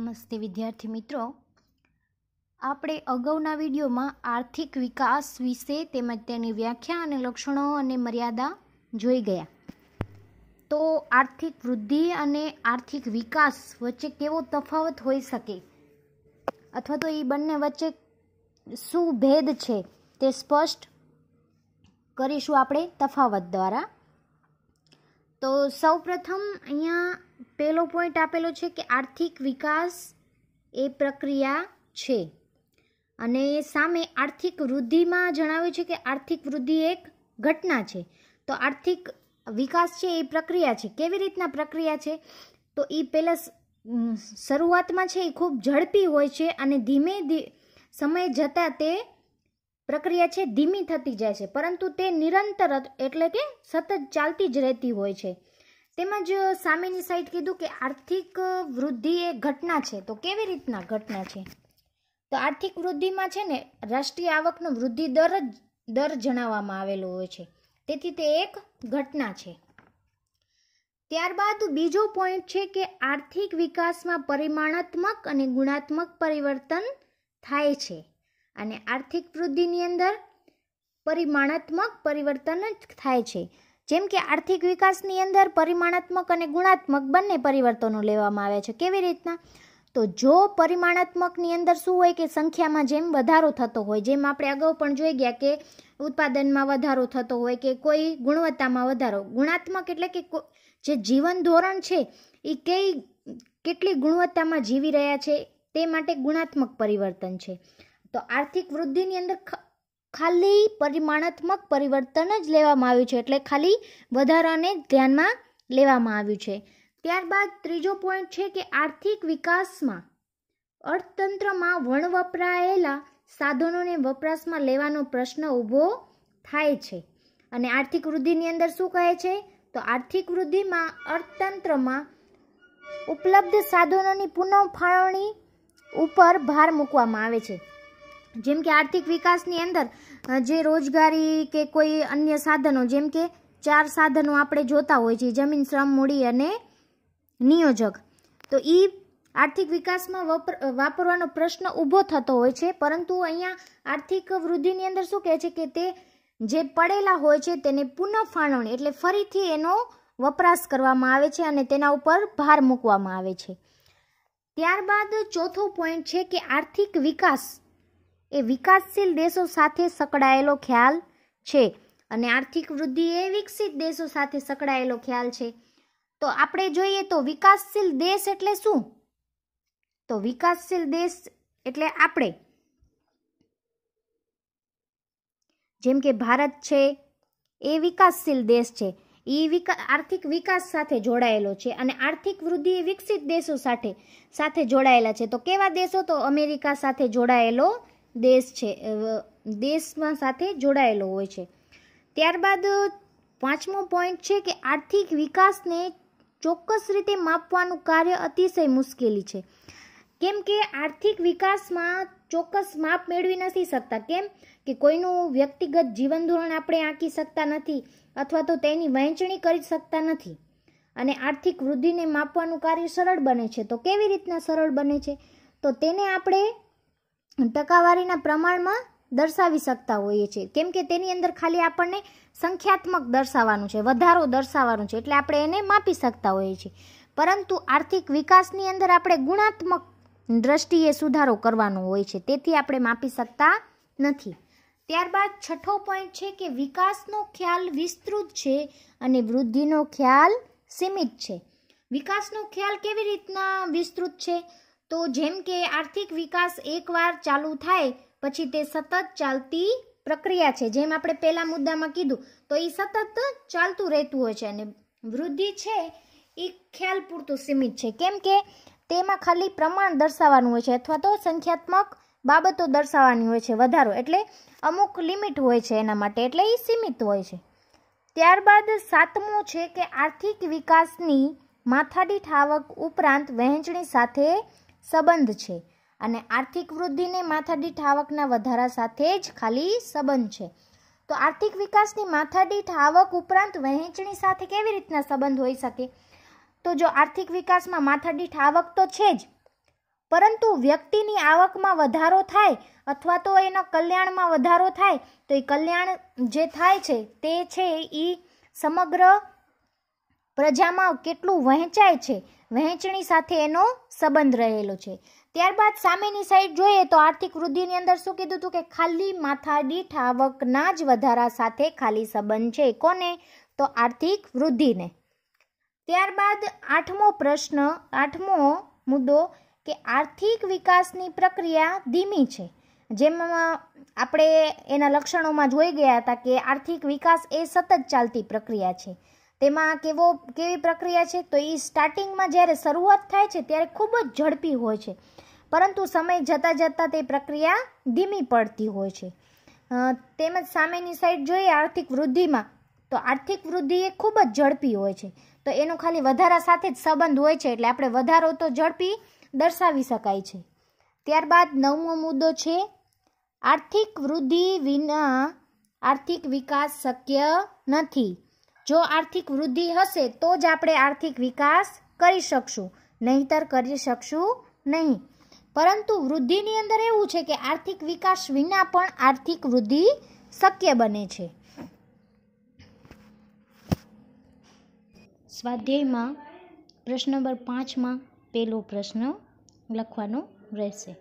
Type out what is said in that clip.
નમસ્તે વિદ્યાર્થી મિત્રો આપણે અગાઉના વિડીયોમાં આર્થિક વિકાસ વિશે તેમજ તેની વ્યાખ્યા અને લક્ષણો અને મર્યાદા જોઈ ગયા તો આર્થિક વૃદ્ધિ અને આર્થિક વિકાસ વચ્ચે કેવો તફાવત હોઈ શકે અથવા તો એ બંને વચ્ચે શું ભેદ છે તે સ્પષ્ટ કરીશું આપણે તફાવત દ્વારા તો સૌપ્રથમ અહીંયા પહેલો પોઈન્ટ આપેલો છે કે આર્થિક વિકાસ એ પ્રક્રિયા છે અને સામે આર્થિક વૃદ્ધિમાં જણાવ્યું છે કે આર્થિક વૃદ્ધિ એક ઘટના છે તો આર્થિક વિકાસ છે એ પ્રક્રિયા છે કેવી રીતના પ્રક્રિયા છે તો એ પહેલાં શરૂઆતમાં છે એ ખૂબ ઝડપી હોય છે અને ધીમે ધીમે સમય જતાં તે પ્રક્રિયા છે ધીમી થતી જાય છે પરંતુ તે નિરંતર એટલે કે સતત ચાલતી જ રહેતી હોય છે તેમજ સામેની સાઈડ કીધું કે આર્થિક વૃદ્ધિ એ ઘટના છે તો કેવી રીતના ઘટના છે તો આર્થિક વૃદ્ધિમાં છે ને રાષ્ટ્રીય આવકનો વૃદ્ધિ દર જ દર જણાવવામાં આવેલો હોય છે તેથી તે એક ઘટના છે ત્યારબાદ બીજો પોઈન્ટ છે કે આર્થિક વિકાસમાં પરિમાણાત્મક અને ગુણાત્મક પરિવર્તન થાય છે અને આર્થિક વૃદ્ધિની અંદર પરિમાણાત્મક પરિવર્તન જ થાય છે જેમ કે આર્થિક વિકાસની અંદર પરિમાણાત્મક અને ગુણાત્મક બંને પરિવર્તનો લેવામાં આવે છે કેવી રીતના તો જો પરિમાણાત્મકની અંદર શું હોય કે સંખ્યામાં જેમ વધારો થતો હોય જેમ આપણે અગાઉ પણ જોઈ ગયા કે ઉત્પાદનમાં વધારો થતો હોય કે કોઈ ગુણવત્તામાં વધારો ગુણાત્મક એટલે કે જે જીવન ધોરણ છે એ કઈ કેટલી ગુણવત્તામાં જીવી રહ્યા છે તે માટે ગુણાત્મક પરિવર્તન છે તો આર્થિક વૃદ્ધિની અંદર ખાલી પરિમાણાત્મક પરિવર્તન જ લેવામાં આવ્યું છે એટલે ખાલી વધારાને ધ્યાનમાં લેવામાં આવ્યું છે ત્યારબાદ ત્રીજો પોઈન્ટ છે કે આર્થિક વિકાસમાં અર્થતંત્રમાં વણ વપરાયેલા સાધનોને વપરાશમાં લેવાનો પ્રશ્ન ઊભો થાય છે અને આર્થિક વૃદ્ધિની અંદર શું કહે છે તો આર્થિક વૃદ્ધિમાં અર્થતંત્રમાં ઉપલબ્ધ સાધનોની પુનઃ ફાળવણી ઉપર ભાર મૂકવામાં આવે છે જેમ કે આર્થિક વિકાસની અંદર જે રોજગારી કે કોઈ અન્ય સાધનો જેમ કે ચાર સાધનો આપણે જોતા હોય છે જમીન શ્રમ મૂડી અને નિયોજક તો એ આર્થિક વિકાસમાં વપર વાપરવાનો પ્રશ્ન ઊભો થતો હોય છે પરંતુ અહીંયા આર્થિક વૃદ્ધિની અંદર શું કહે છે કે તે જે પડેલા હોય છે તેને પુનઃફાળવણી એટલે ફરીથી એનો વપરાશ કરવામાં આવે છે અને તેના ઉપર ભાર મૂકવામાં આવે છે ત્યારબાદ ચોથો પોઈન્ટ છે કે આર્થિક વિકાસ એ વિકાસશીલ દેશો સાથે સંકળાયેલો ખ્યાલ છે અને આર્થિક વૃદ્ધિ એ વિકસિત દેશો સાથે સંકળાયેલો ખ્યાલ છે તો આપણે જોઈએ તો વિકાસશીલ દેશ એટલે શું તો વિકાસશીલ દેશ એટલે આપણે જેમ કે ભારત છે એ વિકાસશીલ દેશ છે એ વિકા આર્થિક વિકાસ સાથે જોડાયેલો છે અને આર્થિક વૃદ્ધિ વિકસિત દેશો સાથે સાથે જોડાયેલા છે તો કેવા દેશો તો અમેરિકા સાથે જોડાયેલો દેશ છે દેશમાં સાથે જોડાયેલો હોય છે ત્યારબાદ પાંચમો પોઈન્ટ છે કે આર્થિક વિકાસને ચોક્કસ રીતે માપવાનું કાર્ય અતિશય મુશ્કેલી છે કેમ કે આર્થિક વિકાસમાં ચોક્કસ માપ મેળવી નથી શકતા કેમ કે કોઈનું વ્યક્તિગત જીવન ધોરણ આપણે આંકી શકતા નથી અથવા તો તેની વહેંચણી કરી શકતા નથી અને આર્થિક વૃદ્ધિને માપવાનું કાર્ય સરળ બને છે તો કેવી રીતના સરળ બને છે તો તેને આપણે ટકાવારીના પ્રમાણમાં દર્શાવી શકતા હોઈએ છીએ કેમ કે તેની અંદર ખાલી આપણને સંખ્યાત્મક દર્શાવવાનું છે વધારો દર્શાવવાનું છે એટલે આપણે એને માપી શકતા હોઈએ છીએ પરંતુ આર્થિક વિકાસની અંદર આપણે ગુણાત્મક દ્રષ્ટિએ સુધારો કરવાનો હોય છે તેથી આપણે માપી શકતા નથી ત્યારબાદ છઠ્ઠો પોઈન્ટ છે કે વિકાસનો ખ્યાલ વિસ્તૃત છે અને વૃદ્ધિનો ખ્યાલ સીમિત છે વિકાસનો ખ્યાલ કેવી રીતના વિસ્તૃત છે તો જેમ કે આર્થિક વિકાસ એકવાર ચાલુ થાય પછી તે સતત ચાલતી પ્રક્રિયા છે જેમ આપણે પહેલા મુદ્દામાં કીધું તો એ સતત ચાલતું રહેતું હોય છે અને વૃદ્ધિ છે એ ખ્યાલ પૂરતું સીમિત છે કેમ કે તેમાં ખાલી પ્રમાણ દર્શાવવાનું હોય છે અથવા તો સંખ્યાત્મક બાબતો દર્શાવવાની હોય છે વધારો એટલે અમુક લિમિટ હોય છે એના માટે એટલે એ સીમિત હોય છે ત્યારબાદ સાતમું છે કે આર્થિક વિકાસની માથાદીઠ આવક ઉપરાંત વહેંચણી સાથે સંબંધ છે અને આર્થિક વૃદ્ધિને માથાદીઠ આવકના વધારા સાથે જ ખાલી સંબંધ છે તો આર્થિક વિકાસની માથાદીઠ આવક ઉપરાંત વહેંચણી સાથે કેવી રીતના સંબંધ હોઈ શકે તો જો આર્થિક વિકાસમાં માથાદીઠ આવક તો છે જ પરંતુ વ્યક્તિની આવકમાં વધારો થાય અથવા તો એના કલ્યાણમાં વધારો થાય તો એ કલ્યાણ જે થાય છે તે છે એ સમગ્ર પ્રજામાં કેટલું વહેંચાય છે વહેંચણી સાથે એનો સંબંધ રહેલો છે ત્યારબાદ સામેની સાઈડ જોઈએ તો આર્થિક વૃદ્ધિની અંદર શું કીધું હતું કે ખાલી માથા દીઠ આવકના જ વધારા સાથે ખાલી સંબંધ છે કોને તો આર્થિક વૃદ્ધિને ત્યારબાદ આઠમો પ્રશ્ન આઠમો મુદ્દો કે આર્થિક વિકાસની પ્રક્રિયા ધીમી છે જેમાં આપણે એના લક્ષણોમાં જોઈ ગયા હતા કે આર્થિક વિકાસ એ સતત ચાલતી પ્રક્રિયા છે તેમાં કેવો કેવી પ્રક્રિયા છે તો એ સ્ટાર્ટિંગમાં જ્યારે શરૂઆત થાય છે ત્યારે ખૂબ જ ઝડપી હોય છે પરંતુ સમય જતાં જતાં તે પ્રક્રિયા ધીમી પડતી હોય છે તેમજ સામેની સાઈડ જોઈએ આર્થિક વૃદ્ધિમાં તો આર્થિક વૃદ્ધિ એ ખૂબ જ ઝડપી હોય છે તો એનો ખાલી વધારા સાથે જ સંબંધ હોય છે એટલે આપણે વધારો તો ઝડપી દર્શાવી શકાય છે ત્યારબાદ નવમો મુદ્દો છે આર્થિક વૃદ્ધિ વિના આર્થિક વિકાસ શક્ય નથી જો આર્થિક વૃદ્ધિ હશે તો જ આપણે આર્થિક વિકાસ કરી શકશું નહીંતર કરી શકશું નહીં પરંતુ વૃદ્ધિની અંદર એવું છે કે આર્થિક વિકાસ વિના પણ આર્થિક વૃદ્ધિ શક્ય બને છે સ્વાધ્યાયમાં પ્રશ્ન નંબર પાંચમાં પહેલો પ્રશ્ન લખવાનો રહેશે